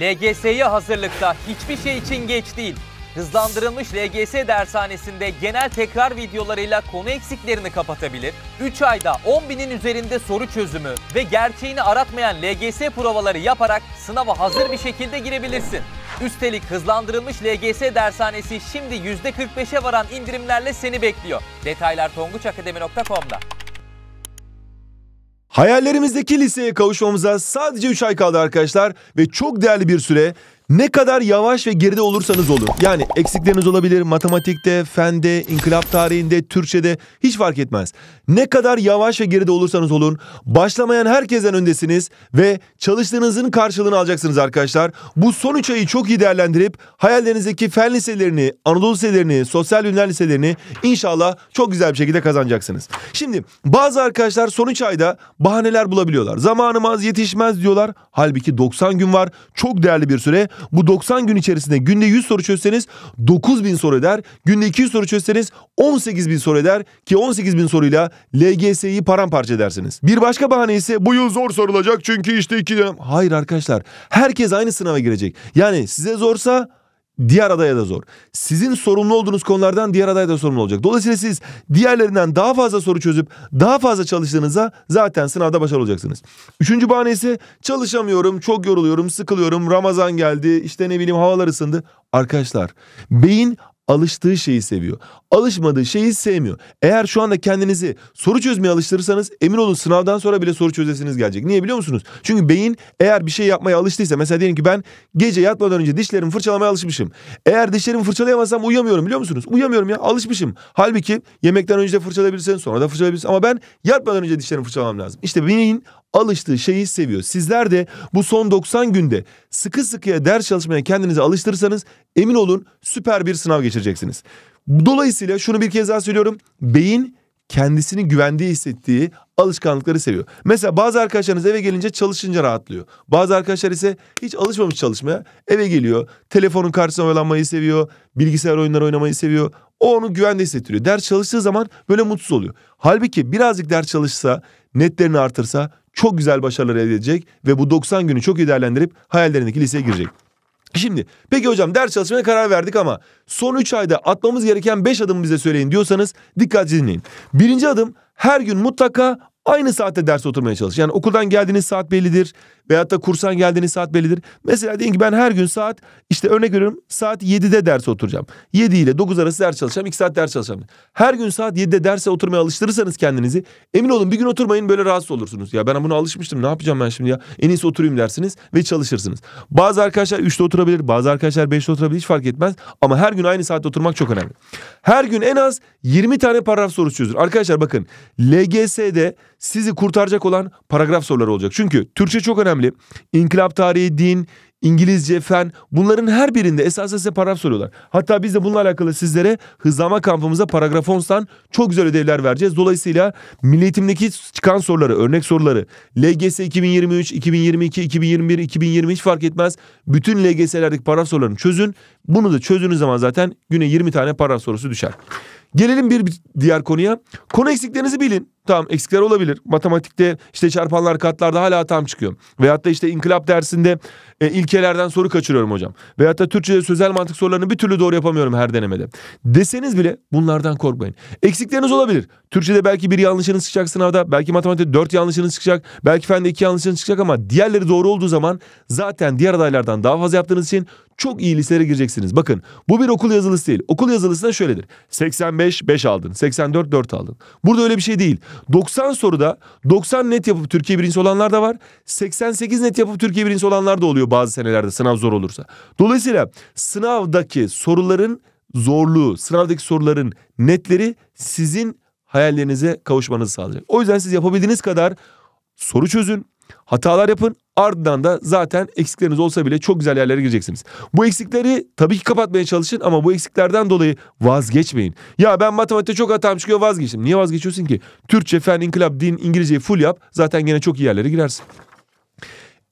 LGS'ye hazırlıkta hiçbir şey için geç değil. Hızlandırılmış LGS dershanesinde genel tekrar videolarıyla konu eksiklerini kapatabilir, 3 ayda 10 binin üzerinde soru çözümü ve gerçeğini aratmayan LGS provaları yaparak sınava hazır bir şekilde girebilirsin. Üstelik hızlandırılmış LGS dershanesi şimdi %45'e varan indirimlerle seni bekliyor. Detaylar tonguçakademi.com'da. Hayallerimizdeki liseye kavuşmamıza sadece 3 ay kaldı arkadaşlar ve çok değerli bir süre ne kadar yavaş ve geride olursanız olun. Yani eksikleriniz olabilir matematikte, fende, inkılap tarihinde, Türkçede hiç fark etmez. Ne kadar yavaş ve geride olursanız olun başlamayan herkesten öndesiniz ve çalıştığınızın karşılığını alacaksınız arkadaşlar. Bu son 3 ayı çok iyi değerlendirip hayallerinizdeki fen liselerini, Anadolu liselerini, sosyal ünler liselerini inşallah çok güzel bir şekilde kazanacaksınız. Şimdi bazı arkadaşlar son 3 ayda bahaneler bulabiliyorlar. Zamanım yetişmez diyorlar. Halbuki 90 gün var. Çok değerli bir süre bu 90 gün içerisinde günde 100 soru çözseniz 9000 soru eder. Günde 200 soru çözseniz 18000 soru eder ki 18000 soruyla LGS'yi paramparça edersiniz. Bir başka bahane ise bu yıl zor sorulacak çünkü işte iki dönem. Hayır arkadaşlar herkes aynı sınava girecek. Yani size zorsa diğer adaya da zor. Sizin sorumlu olduğunuz konulardan diğer adaya da sorumlu olacak. Dolayısıyla siz diğerlerinden daha fazla soru çözüp daha fazla çalıştığınızda zaten sınavda başarılı olacaksınız. Üçüncü bahane ise çalışamıyorum, çok yoruluyorum, sıkılıyorum, Ramazan geldi, işte ne bileyim havalar ısındı. Arkadaşlar beyin alıştığı şeyi seviyor. Alışmadığı şeyi sevmiyor. Eğer şu anda kendinizi soru çözmeye alıştırırsanız emin olun sınavdan sonra bile soru çözesiniz gelecek. Niye biliyor musunuz? Çünkü beyin eğer bir şey yapmaya alıştıysa mesela diyelim ki ben gece yatmadan önce dişlerimi fırçalamaya alışmışım. Eğer dişlerimi fırçalayamazsam uyuyamıyorum biliyor musunuz? Uyuyamıyorum ya alışmışım. Halbuki yemekten önce fırçalayabilirsin, sonra da fırçalayabilirsin ama ben yatmadan önce dişlerimi fırçalamam lazım. İşte beyin alıştığı şeyi seviyor. Sizler de bu son 90 günde sıkı sıkıya ders çalışmaya kendinizi alıştırırsanız emin olun süper bir sınav geçireceksiniz. Dolayısıyla şunu bir kez daha söylüyorum. Beyin kendisini güvendiği hissettiği alışkanlıkları seviyor. Mesela bazı arkadaşlarınız eve gelince çalışınca rahatlıyor. Bazı arkadaşlar ise hiç alışmamış çalışmaya eve geliyor. Telefonun karşısına oyalanmayı seviyor. Bilgisayar oyunları oynamayı seviyor. O onu güvende hissettiriyor. Ders çalıştığı zaman böyle mutsuz oluyor. Halbuki birazcık ders çalışsa, netlerini artırsa çok güzel başarılar elde edecek ve bu 90 günü çok iyi değerlendirip hayallerindeki liseye girecek. Şimdi peki hocam ders çalışmaya karar verdik ama son 3 ayda atmamız gereken 5 adımı bize söyleyin diyorsanız dikkatli dinleyin. Birinci adım her gün mutlaka aynı saatte ders oturmaya çalış. Yani okuldan geldiğiniz saat bellidir. Veyahut da kursan geldiğiniz saat bellidir. Mesela diyelim ki ben her gün saat işte örnek veriyorum saat 7'de ders oturacağım. 7 ile 9 arası ders çalışacağım. 2 saat ders çalışacağım. Her gün saat 7'de derse oturmaya alıştırırsanız kendinizi emin olun bir gün oturmayın böyle rahatsız olursunuz. Ya ben buna alışmıştım ne yapacağım ben şimdi ya. En iyisi oturayım dersiniz ve çalışırsınız. Bazı arkadaşlar 3'te oturabilir. Bazı arkadaşlar 5'te oturabilir. Hiç fark etmez. Ama her gün aynı saatte oturmak çok önemli. Her gün en az 20 tane paragraf sorusu çözün. Arkadaşlar bakın LGS'de sizi kurtaracak olan paragraf soruları olacak. Çünkü Türkçe çok önemli önemli. İnkılap tarihi, din, İngilizce, fen bunların her birinde esasında size paragraf soruyorlar. Hatta biz de bununla alakalı sizlere hızlama kampımıza paragraf 10'dan çok güzel ödevler vereceğiz. Dolayısıyla milli eğitimdeki çıkan soruları, örnek soruları LGS 2023, 2022, 2021, 2020 hiç fark etmez. Bütün LGS'lerdeki paragraf sorularını çözün. Bunu da çözdüğünüz zaman zaten güne 20 tane paragraf sorusu düşer. Gelelim bir diğer konuya. Konu eksiklerinizi bilin. Tamam eksikler olabilir. Matematikte işte çarpanlar katlarda hala hatam çıkıyor. Veyahut da işte inkılap dersinde e, ilkelerden soru kaçırıyorum hocam. Veyahut da Türkçe'de sözel mantık sorularını bir türlü doğru yapamıyorum her denemede. Deseniz bile bunlardan korkmayın. Eksikleriniz olabilir. Türkçe'de belki bir yanlışınız çıkacak sınavda. Belki matematikte dört yanlışınız çıkacak. Belki fende iki yanlışınız çıkacak ama diğerleri doğru olduğu zaman zaten diğer adaylardan daha fazla yaptığınız için çok iyi listelere gireceksiniz. Bakın bu bir okul yazılısı değil. Okul yazılısı da şöyledir. 85 5 aldın. 84 4 aldın. Burada öyle bir şey değil. 90 soruda 90 net yapıp Türkiye birincisi olanlar da var. 88 net yapıp Türkiye birincisi olanlar da oluyor bazı senelerde sınav zor olursa. Dolayısıyla sınavdaki soruların zorluğu, sınavdaki soruların netleri sizin hayallerinize kavuşmanızı sağlayacak. O yüzden siz yapabildiğiniz kadar soru çözün, Hatalar yapın ardından da zaten eksikleriniz olsa bile çok güzel yerlere gireceksiniz. Bu eksikleri tabii ki kapatmaya çalışın ama bu eksiklerden dolayı vazgeçmeyin. Ya ben matematikte çok hatam çıkıyor vazgeçtim. Niye vazgeçiyorsun ki? Türkçe, fen, inkılap, din, İngilizceyi full yap zaten gene çok iyi yerlere girersin.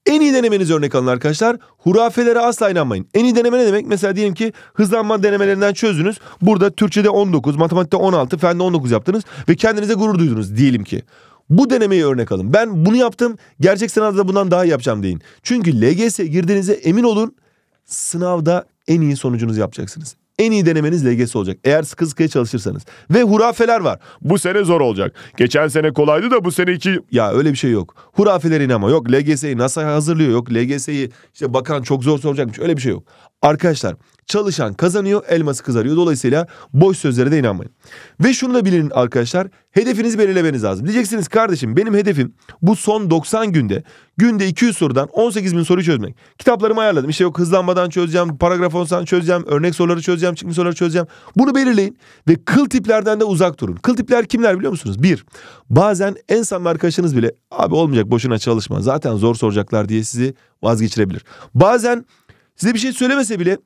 En iyi denemeniz örnek alın arkadaşlar. Hurafelere asla inanmayın. En iyi deneme ne demek? Mesela diyelim ki hızlanma denemelerinden çözdünüz. Burada Türkçe'de 19, matematikte 16, fende 19 yaptınız ve kendinize gurur duydunuz diyelim ki. Bu denemeyi örnek alın. Ben bunu yaptım. Gerçek sınavda da bundan daha iyi yapacağım deyin. Çünkü LGS girdiğinize emin olun. Sınavda en iyi sonucunuzu yapacaksınız. En iyi denemeniz LGS olacak. Eğer sıkı sıkıya çalışırsanız. Ve hurafeler var. Bu sene zor olacak. Geçen sene kolaydı da bu sene iki... Ya öyle bir şey yok. Hurafelerin ama Yok LGS'yi NASA hazırlıyor. Yok LGS'yi işte bakan çok zor soracakmış. Öyle bir şey yok. Arkadaşlar Çalışan kazanıyor, elması kızarıyor. Dolayısıyla boş sözlere de inanmayın. Ve şunu da bilin arkadaşlar. Hedefinizi belirlemeniz lazım. Diyeceksiniz kardeşim benim hedefim bu son 90 günde günde 200 sorudan 18 bin soru çözmek. Kitaplarımı ayarladım. İşte yok hızlanmadan çözeceğim, paragraf onsan çözeceğim, örnek soruları çözeceğim, çıkmış soruları çözeceğim. Bunu belirleyin ve kıl tiplerden de uzak durun. Kıl tipler kimler biliyor musunuz? Bir, bazen en samimi arkadaşınız bile abi olmayacak boşuna çalışma zaten zor soracaklar diye sizi vazgeçirebilir. Bazen size bir şey söylemese bile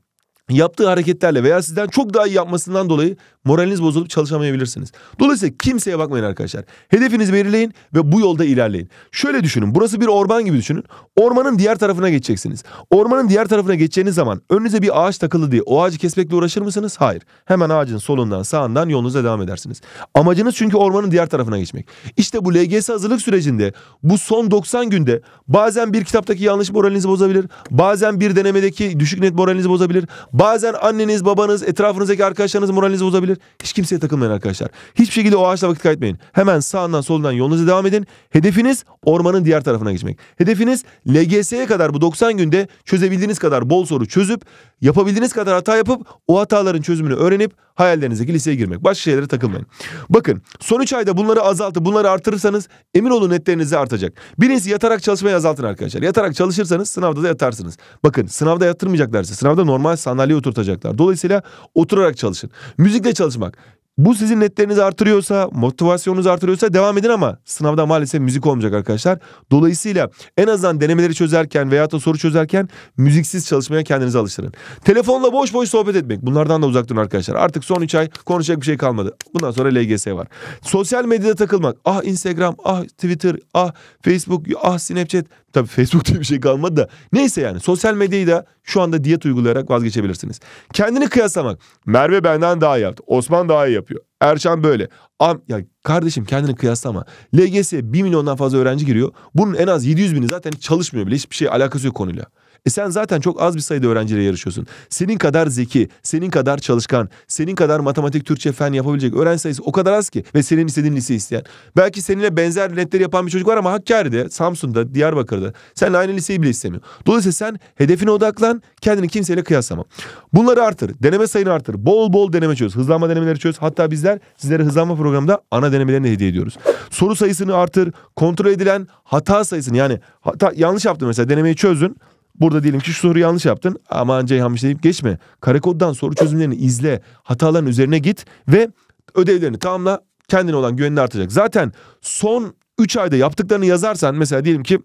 yaptığı hareketlerle veya sizden çok daha iyi yapmasından dolayı moraliniz bozulup çalışamayabilirsiniz. Dolayısıyla kimseye bakmayın arkadaşlar. Hedefinizi belirleyin ve bu yolda ilerleyin. Şöyle düşünün. Burası bir orman gibi düşünün. Ormanın diğer tarafına geçeceksiniz. Ormanın diğer tarafına geçeceğiniz zaman önünüze bir ağaç takılı diye o ağacı kesmekle uğraşır mısınız? Hayır. Hemen ağacın solundan sağından yolunuza devam edersiniz. Amacınız çünkü ormanın diğer tarafına geçmek. İşte bu LGS hazırlık sürecinde bu son 90 günde bazen bir kitaptaki yanlış moralinizi bozabilir. Bazen bir denemedeki düşük net moralinizi bozabilir. Bazen anneniz, babanız, etrafınızdaki arkadaşlarınız moralinizi bozabilir. Hiç kimseye takılmayın arkadaşlar. Hiçbir şekilde o ağaçla vakit kaybetmeyin. Hemen sağından solundan yolunuza devam edin. Hedefiniz ormanın diğer tarafına geçmek. Hedefiniz LGS'ye kadar bu 90 günde çözebildiğiniz kadar bol soru çözüp yapabildiğiniz kadar hata yapıp o hataların çözümünü öğrenip hayallerinizdeki liseye girmek. Başka şeylere takılmayın. Bakın son 3 ayda bunları azaltıp bunları artırırsanız emin olun netleriniz artacak. Birincisi yatarak çalışmayı azaltın arkadaşlar. Yatarak çalışırsanız sınavda da yatarsınız. Bakın sınavda yatırmayacaklarsa sınavda normal sandalye sandalyeye oturtacaklar. Dolayısıyla oturarak çalışın. Müzikle çalışmak. Bu sizin netlerinizi artırıyorsa, motivasyonunuzu artırıyorsa devam edin ama sınavda maalesef müzik olmayacak arkadaşlar. Dolayısıyla en azından denemeleri çözerken veya da soru çözerken müziksiz çalışmaya kendinizi alıştırın. Telefonla boş boş sohbet etmek. Bunlardan da uzak durun arkadaşlar. Artık son 3 ay konuşacak bir şey kalmadı. Bundan sonra LGS var. Sosyal medyada takılmak. Ah Instagram, ah Twitter, ah Facebook, ah Snapchat. Tabii Facebook diye bir şey kalmadı da. Neyse yani sosyal medyayı da şu anda diyet uygulayarak vazgeçebilirsiniz. Kendini kıyaslamak. Merve benden daha iyi yaptı. Osman daha iyi yaptı yapıyor. Erçan böyle. Am ya kardeşim kendini kıyaslama. LGS'ye 1 milyondan fazla öğrenci giriyor. Bunun en az 700 bini zaten çalışmıyor bile. Hiçbir şey alakası yok konuyla. E sen zaten çok az bir sayıda öğrenciyle yarışıyorsun. Senin kadar zeki, senin kadar çalışkan, senin kadar matematik, Türkçe, fen yapabilecek öğrenci sayısı o kadar az ki. Ve senin istediğin lise isteyen. Belki seninle benzer netleri yapan bir çocuk var ama Hakkari'de, Samsun'da, Diyarbakır'da. Sen aynı liseyi bile istemiyor. Dolayısıyla sen hedefine odaklan, kendini kimseyle kıyaslama. Bunları artır, deneme sayını artır. Bol bol deneme çöz, hızlanma denemeleri çöz. Hatta bizler sizlere hızlanma programında ana denemelerini hediye ediyoruz. Soru sayısını artır, kontrol edilen hata sayısını yani hata yanlış yaptın mesela denemeyi çözdün. Burada diyelim ki şu soruyu yanlış yaptın. Aman ceyhan Ceyhan'mış deyip geçme. Karakoddan soru çözümlerini izle. Hataların üzerine git ve ödevlerini tamamla. Kendine olan güvenin artacak. Zaten son 3 ayda yaptıklarını yazarsan mesela diyelim ki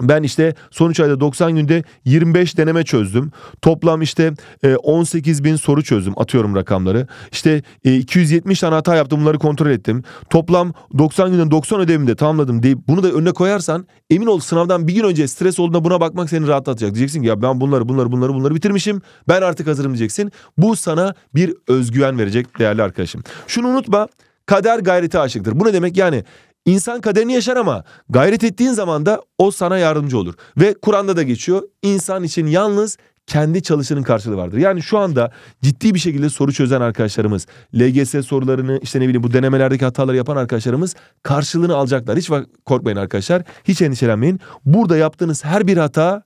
ben işte son 3 ayda 90 günde 25 deneme çözdüm. Toplam işte 18 e, bin soru çözdüm. Atıyorum rakamları. İşte 270 e, tane hata yaptım. Bunları kontrol ettim. Toplam 90 günden 90 ödevimi de tamamladım deyip bunu da önüne koyarsan emin ol sınavdan bir gün önce stres olduğunda buna bakmak seni rahatlatacak. Diyeceksin ki ya ben bunları bunları bunları bunları bitirmişim. Ben artık hazırım diyeceksin. Bu sana bir özgüven verecek değerli arkadaşım. Şunu unutma kader gayrete aşıktır. Bu ne demek? Yani İnsan kaderini yaşar ama gayret ettiğin zaman da o sana yardımcı olur. Ve Kur'an'da da geçiyor. İnsan için yalnız kendi çalışının karşılığı vardır. Yani şu anda ciddi bir şekilde soru çözen arkadaşlarımız, LGS sorularını işte ne bileyim bu denemelerdeki hataları yapan arkadaşlarımız karşılığını alacaklar. Hiç korkmayın arkadaşlar. Hiç endişelenmeyin. Burada yaptığınız her bir hata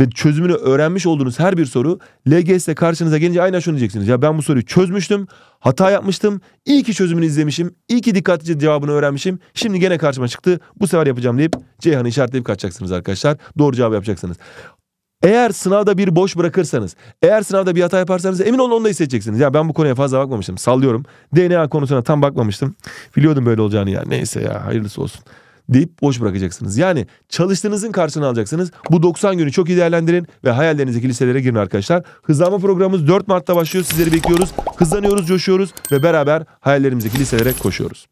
ve çözümünü öğrenmiş olduğunuz her bir soru LGS karşınıza gelince aynen şunu diyeceksiniz. Ya ben bu soruyu çözmüştüm, hata yapmıştım, iyi ki çözümünü izlemişim, iyi ki dikkatlice cevabını öğrenmişim. Şimdi gene karşıma çıktı, bu sefer yapacağım deyip Ceyhan'ı işaretleyip kaçacaksınız arkadaşlar. Doğru cevabı yapacaksınız. Eğer sınavda bir boş bırakırsanız, eğer sınavda bir hata yaparsanız emin olun onu da hissedeceksiniz. Ya ben bu konuya fazla bakmamıştım, sallıyorum. DNA konusuna tam bakmamıştım. Biliyordum böyle olacağını ya. Neyse ya, hayırlısı olsun deyip boş bırakacaksınız. Yani çalıştığınızın karşılığını alacaksınız. Bu 90 günü çok iyi değerlendirin ve hayallerinizdeki listelere girin arkadaşlar. Hızlanma programımız 4 Mart'ta başlıyor. Sizleri bekliyoruz. Hızlanıyoruz, coşuyoruz ve beraber hayallerimizdeki listelere koşuyoruz.